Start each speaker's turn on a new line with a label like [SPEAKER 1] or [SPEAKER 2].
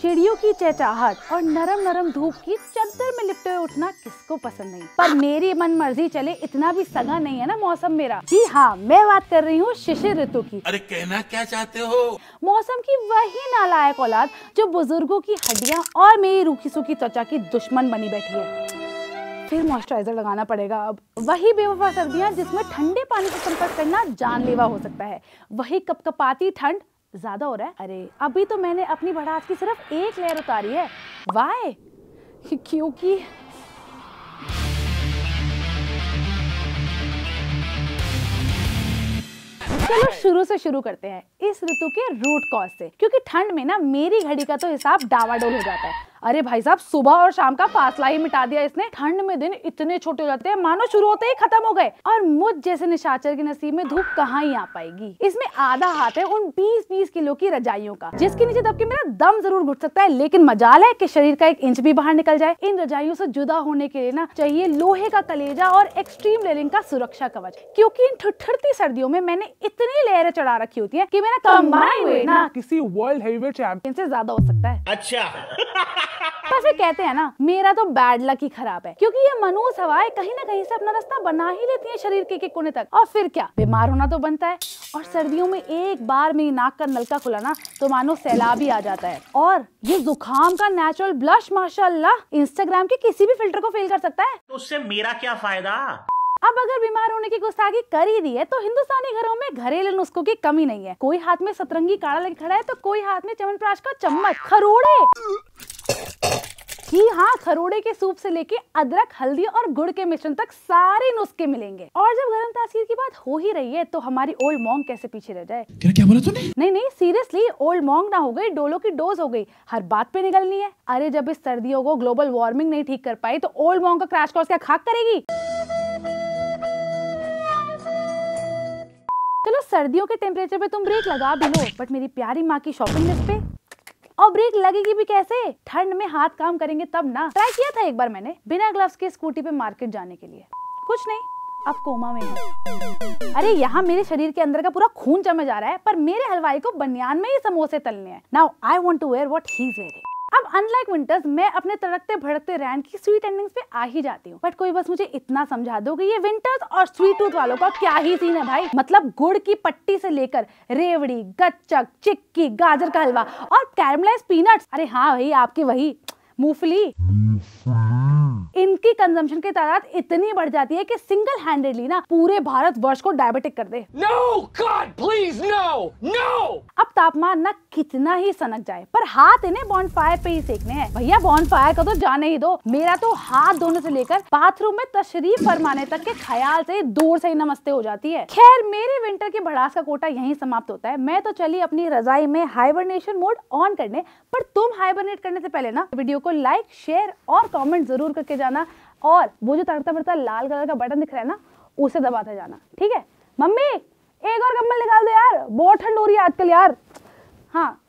[SPEAKER 1] चिड़ियों की चहचहाट और नरम नरम धूप की चद्दर में लिपटे हुए उठना किसको पसंद नहीं पर मेरी मन मर्जी चले इतना भी सगा नहीं है ना मौसम मेरा जी हाँ मैं बात कर रही हूँ शिशिर ऋतु की अरे कहना क्या चाहते हो मौसम की वही नालायक औलाद जो बुजुर्गों की हड्डियाँ और मेरी रूखी सूखी त्वचा की दुश्मन बनी बैठी है फिर मॉइस्चराइजर लगाना पड़ेगा अब वही बेवफा सर्दियाँ जिसमें ठंडे पानी से संपर्क करना जानलेवा हो सकता है वही कपकपाती ठंड ज़्यादा हो रहा है अरे अभी तो मैंने अपनी बढ़ास की सिर्फ एक लेयर उतारी है वाय क्योंकि चलो शुरू से शुरू करते हैं इस ऋतु के रूट कॉज से क्योंकि ठंड में ना मेरी घड़ी का तो हिसाब डावाडोल हो जाता है अरे भाई साहब सुबह और शाम का फासला ही मिटा दिया इसने ठंड में दिन इतने छोटे हो जाते हैं मानो शुरू होते ही खत्म हो गए और मुझ जैसे निशाचर के नसीब में धूप कहाँ ही आ पाएगी इसमें आधा हाथ है उन बीस बीस किलो की रजाइयों का जिसके नीचे दबके मेरा दम जरूर घुट सकता है लेकिन मजाल है की शरीर का एक इंच भी बाहर निकल जाए इन रजाइयों से जुदा होने के लिए ना चाहिए लोहे का कलेजा और एक्सट्रीम लेलिंग का सुरक्षा कवच क्यूँकी इन ठुठरती सर्दियों में मैंने इतनी लहरें चढ़ा रखी होती है की मेरा कम्बाइन किसी वर्ल्ड चैंपियन ऐसी ज्यादा हो सकता है अच्छा या फिर कहते हैं ना मेरा तो बैड लक ही खराब है क्योंकि ये मनोज हवाएं कहीं ना कहीं से अपना रास्ता बना ही लेती है शरीर के, के कोने तक और फिर क्या बीमार होना तो बनता है और सर्दियों में एक बार मेरी नाक का नलका खुला ना तो मानो सैलाब ही आ जाता है और ये जुकाम का नेचुरल ब्लश माशाल्लाह इंस्टाग्राम के किसी भी फिल्टर को फेल कर सकता है तो उससे मेरा क्या फायदा अब अगर बीमार होने की गुस्ताखी कर ही दी है तो हिंदुस्तानी घरों में घरेलू नुस्खों की कमी नहीं है कोई हाथ में सतरंगी काड़ा लेके खड़ा है तो कोई हाथ में चमन प्राश का चम्मच खरोड़े जी हाँ खरोड़े के सूप से लेके अदरक हल्दी और गुड़ के मिश्रण तक सारे नुस्खे मिलेंगे और जब गर्म तासीर की बात हो ही रही है तो हमारी ओल्ड मॉन्ग कैसे पीछे रह जाए तेरा क्या बोला तूने नहीं नहीं सीरियसली ओल्ड मॉन्ग ना हो गई डोलो की डोज हो गई हर बात पे निकलनी है अरे जब इस सर्दियों को ग्लोबल वार्मिंग नहीं ठीक कर पाई तो ओल्ड मॉन्ग का क्रैश कोर्स क्या खाक करेगी चलो सर्दियों के टेम्परेचर पे तुम ब्रेक लगा भी लो बट मेरी प्यारी माँ की शॉपिंग लिस्ट पे और ब्रेक लगेगी भी कैसे ठंड में हाथ काम करेंगे तब ना ट्राई किया था एक बार मैंने बिना ग्लव्स के स्कूटी पे मार्केट जाने के लिए कुछ नहीं अब कोमा में है अरे यहाँ मेरे शरीर के अंदर का पूरा खून जमा जा रहा है पर मेरे हलवाई को बनियान में ही समोसे तलने हैं now I want to wear what ही अब अनलाइक विंटर्स मैं अपने तड़कते भड़कते रैन की स्वीट एंडिंग्स पे आ ही जाती हूँ बट कोई बस मुझे इतना समझा दो कि ये विंटर्स और स्वीट टूथ वालों का क्या ही सीन है भाई मतलब गुड़ की पट्टी से लेकर रेवड़ी गच्चक चिक्की गाजर का हलवा और कैरमलाइज पीनट्स अरे हाँ भाई आपकी वही मूंगफली की कंजम्पशन की तादाद इतनी बढ़ जाती है कि सिंगल हैंडेडली ना पूरे भारत वर्ष को डायबिटिक कर दे no God please no no अब तापमान ना कितना ही सनक जाए पर हाथ इन्हें बॉन्ड फायर पे ही सेकने हैं भैया बॉन्ड फायर का तो जाने ही दो मेरा तो हाथ धोने से लेकर बाथरूम में तशरीफ फरमाने तक के ख्याल से दूर से ही नमस्ते हो जाती है खैर मेरे विंटर के भड़ास का कोटा यही समाप्त होता है मैं तो चली अपनी रजाई में हाइबरनेशन मोड ऑन करने पर तुम हाइबरनेट करने से पहले ना वीडियो को लाइक शेयर और कमेंट जरूर करके जाना और वो जो तड़ता बढ़ता लाल कलर का बटन दिख रहा है ना उसे दबाते जाना ठीक है मम्मी एक और कम्बल निकाल दो यार बहुत ठंड हो रही है आजकल यार हाँ